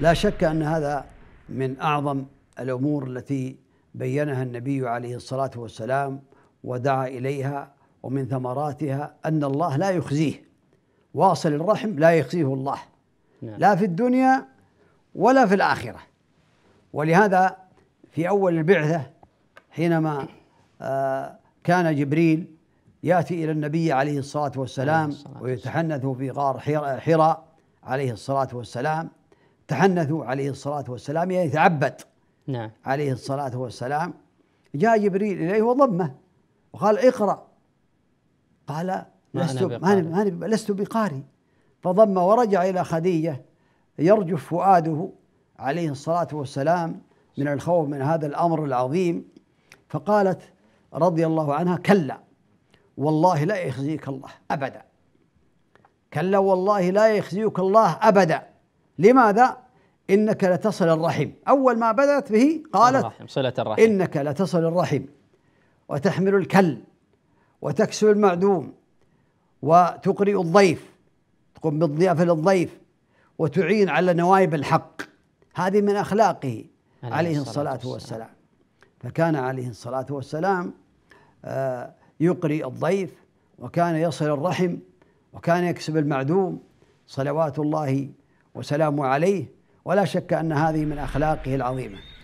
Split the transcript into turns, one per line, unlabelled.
لا شك ان هذا من اعظم الامور التي بينها النبي عليه الصلاه والسلام ودعا اليها ومن ثمراتها ان الله لا يخزيه واصل الرحم لا يخزيه الله نعم. لا في الدنيا ولا في الاخره ولهذا في اول البعثه حينما آه، كان جبريل ياتي الى النبي عليه الصلاه والسلام ويتحنث في غار حراء عليه الصلاه والسلام تحنثوا عليه الصلاة والسلام يعني تعبد نعم عليه الصلاة والسلام جاء جبريل إليه وضمه وقال اقرأ قال لست لست بقاري فضم ورجع إلى خديجة يرجف فؤاده عليه الصلاة والسلام من الخوف من هذا الأمر العظيم فقالت رضي الله عنها كلا والله لا يخزيك الله أبدا كلا والله لا يخزيك الله أبدا لماذا؟ إنك لتصل الرحم أول ما بدأت به قالت الرحم صلة الرحم إنك لتصل الرحم وتحمل الكل وتكسو المعدوم وتقرئ الضيف تقوم بالضيافة للضيف وتعين على نوايب الحق هذه من أخلاقه عليه, الصلاة, الصلاة والسلام فكان عليه الصلاة والسلام آه، يقري الضيف وكان يصل الرحم وكان يكسب المعدوم صلوات الله وسلام عليه ولا شك أن هذه من أخلاقه العظيمة